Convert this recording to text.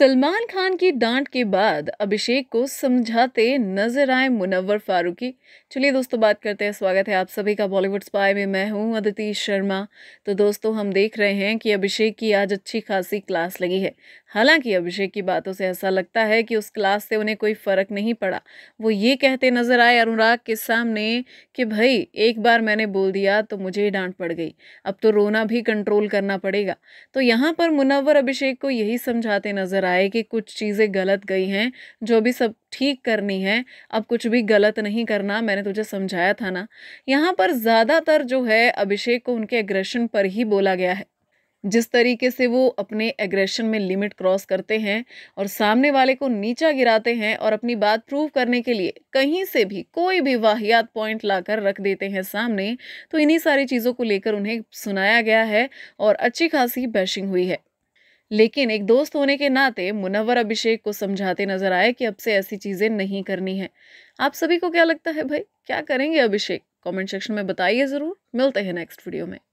सलमान खान की डांट के बाद अभिषेक को समझाते नजर आए मुनव्वर फारूकी चलिए दोस्तों बात करते हैं स्वागत है आप सभी का बॉलीवुड स्पाई में मैं हूं अदिति शर्मा तो दोस्तों हम देख रहे हैं कि अभिषेक की आज अच्छी खासी क्लास लगी है हालांकि अभिषेक की बातों से ऐसा लगता है कि उस क्लास से उन्हें कोई फ़र्क नहीं पड़ा वो ये कहते नजर आए अनुराग के सामने कि भाई एक बार मैंने बोल दिया तो मुझे ही डांट पड़ गई अब तो रोना भी कंट्रोल करना पड़ेगा तो यहाँ पर मुनव्वर अभिषेक को यही समझाते नजर आए आए कि कुछ चीज़ें गलत गई हैं जो भी सब ठीक करनी है अब कुछ भी गलत नहीं करना मैंने तुझे समझाया था ना यहाँ पर ज़्यादातर जो है अभिषेक को उनके एग्रेशन पर ही बोला गया है जिस तरीके से वो अपने एग्रेशन में लिमिट क्रॉस करते हैं और सामने वाले को नीचा गिराते हैं और अपनी बात प्रूव करने के लिए कहीं से भी कोई भी वाहियात पॉइंट लाकर रख देते हैं सामने तो इन्हीं सारी चीज़ों को लेकर उन्हें सुनाया गया है और अच्छी खासी बैशिंग हुई है लेकिन एक दोस्त होने के नाते मुनवर अभिषेक को समझाते नजर आए कि अब से ऐसी चीज़ें नहीं करनी है आप सभी को क्या लगता है भाई क्या करेंगे अभिषेक कमेंट सेक्शन में बताइए ज़रूर मिलते हैं नेक्स्ट वीडियो में